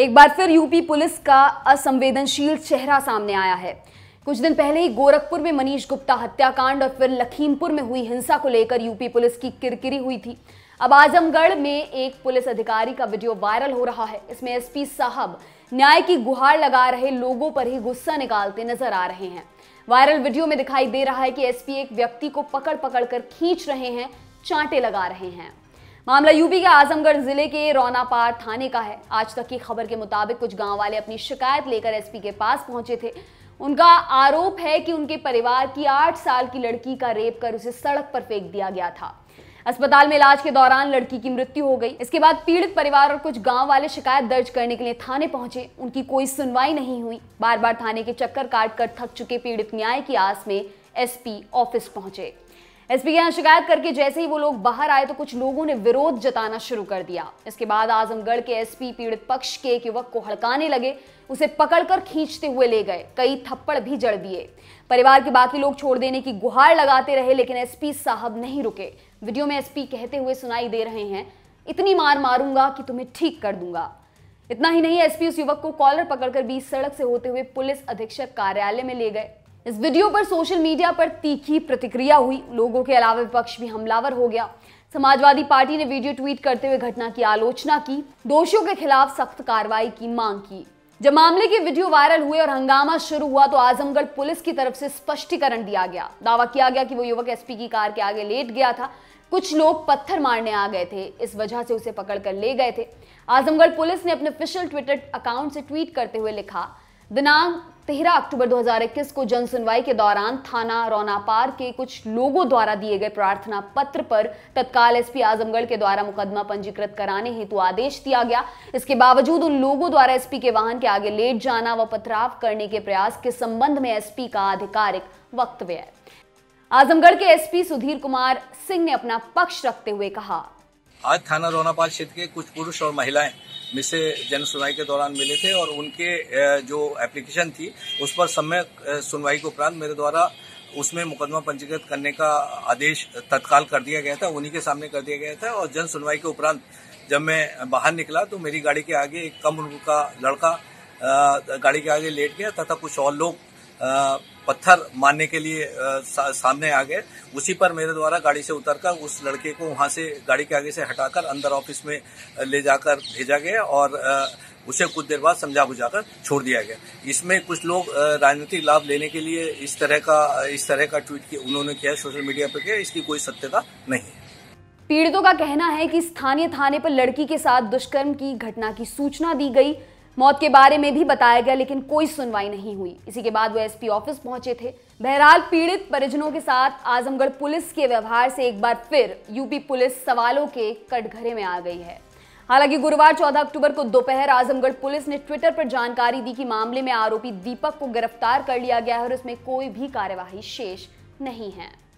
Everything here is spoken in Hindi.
एक बार फिर यूपी पुलिस का असंवेदनशील चेहरा सामने आया है कुछ दिन पहले ही गोरखपुर में मनीष गुप्ता हत्याकांड और फिर लखीमपुर में हुई हिंसा को लेकर यूपी पुलिस की किरकिरी हुई थी अब आजमगढ़ में एक पुलिस अधिकारी का वीडियो वायरल हो रहा है इसमें एसपी साहब न्याय की गुहार लगा रहे लोगों पर ही गुस्सा निकालते नजर आ रहे हैं वायरल वीडियो में दिखाई दे रहा है कि एसपी एक व्यक्ति को पकड़ पकड़ कर खींच रहे हैं चांटे लगा रहे हैं मामला यूपी के आजमगढ़ जिले के रौनापार थाने का है आज तक की खबर के मुताबिक कुछ गांव वाले अपनी शिकायत लेकर एसपी के पास पहुंचे थे उनका आरोप है कि उनके परिवार की आठ साल की लड़की का रेप कर उसे सड़क पर फेंक दिया गया था अस्पताल में इलाज के दौरान लड़की की मृत्यु हो गई इसके बाद पीड़ित परिवार और कुछ गांव वाले शिकायत दर्ज करने के लिए थाने पहुंचे उनकी कोई सुनवाई नहीं हुई बार बार थाने के चक्कर काट कर थक चुके पीड़ित न्याय की आस में एसपी ऑफिस पहुंचे एसपी के यहां शिकायत करके जैसे ही वो लोग बाहर आए तो कुछ लोगों ने विरोध जताना शुरू कर दिया इसके बाद आजमगढ़ के एसपी पीड़ित पक्ष के एक युवक को हड़काने लगे उसे पकड़कर खींचते हुए ले गए कई थप्पड़ भी जड़ दिए परिवार के बाकी लोग छोड़ देने की गुहार लगाते रहे लेकिन एसपी साहब नहीं रुके वीडियो में एसपी कहते हुए सुनाई दे रहे हैं इतनी मार मारूंगा कि तुम्हें ठीक कर दूंगा इतना ही नहीं एसपी उस युवक को कॉलर पकड़कर बीच सड़क से होते हुए पुलिस अधीक्षक कार्यालय में ले गए इस वीडियो पर सोशल मीडिया पर तीखी प्रतिक्रिया हुई लोगों के अलावा विपक्ष भी हमलावर हो गया समाजवादी पार्टी ने वीडियो ट्वीट करते हुए घटना की आलोचना की दोषियों के खिलाफ सख्त कार्रवाई की मांग की जब मामले के वीडियो वायरल हुए और हंगामा शुरू हुआ तो आजमगढ़ पुलिस की तरफ से स्पष्टीकरण दिया गया दावा किया गया कि वो युवक एसपी की कार के आगे लेट गया था कुछ लोग पत्थर मारने आ गए थे इस वजह से उसे पकड़कर ले गए थे आजमगढ़ पुलिस ने अपने ऑफिशियल ट्विटर अकाउंट से ट्वीट करते हुए लिखा दिनांक तेरह अक्टूबर 2021 को जन सुनवाई के दौरान थाना रौनापार के कुछ लोगों द्वारा दिए गए प्रार्थना पत्र पर तत्काल एसपी आजमगढ़ के द्वारा मुकदमा पंजीकृत कराने हेतु आदेश दिया गया इसके बावजूद उन लोगों द्वारा एसपी के वाहन के आगे लेट जाना व पथराव करने के प्रयास के संबंध में एसपी का आधिकारिक वक्तव्य है आजमगढ़ के एसपी सुधीर कुमार सिंह ने अपना पक्ष रखते हुए कहा आज थाना रौनापार क्षेत्र के कुछ पुरुष और महिलाएं मिसे जन सुनवाई के दौरान मिले थे और उनके जो एप्लीकेशन थी उस पर समय सुनवाई के उपरांत मेरे द्वारा उसमें मुकदमा पंजीकृत करने का आदेश तत्काल कर दिया गया था उन्हीं के सामने कर दिया गया था और जन सुनवाई के उपरांत जब मैं बाहर निकला तो मेरी गाड़ी के आगे एक कम उम्र का लड़का गाड़ी के आगे लेट गया तथा कुछ और लोग पत्थर मारने के लिए सा, सामने आ गए उसी पर मेरे द्वारा गाड़ी से उतरकर उस लड़के को वहाँ से गाड़ी के आगे से हटाकर अंदर ऑफिस में ले जाकर भेजा गया और उसे कुछ देर बाद समझा बुझाकर छोड़ दिया गया इसमें कुछ लोग राजनीतिक लाभ लेने के लिए इस तरह का इस तरह का ट्वीट किया उन्होंने किया सोशल मीडिया पर किया इसकी कोई सत्यता नहीं है पीड़ितों का कहना है कि स्थानीय थाने पर लड़की के साथ दुष्कर्म की घटना की सूचना दी गई मौत के बारे में भी बताया गया लेकिन कोई सुनवाई नहीं हुई इसी के बाद वो एसपी ऑफिस पहुंचे थे बहरहाल पीड़ित परिजनों के साथ आजमगढ़ पुलिस के व्यवहार से एक बार फिर यूपी पुलिस सवालों के कटघरे में आ गई है हालांकि गुरुवार 14 अक्टूबर को दोपहर आजमगढ़ पुलिस ने ट्विटर पर जानकारी दी कि मामले में आरोपी दीपक को गिरफ्तार कर लिया गया है और इसमें कोई भी कार्यवाही शेष नहीं है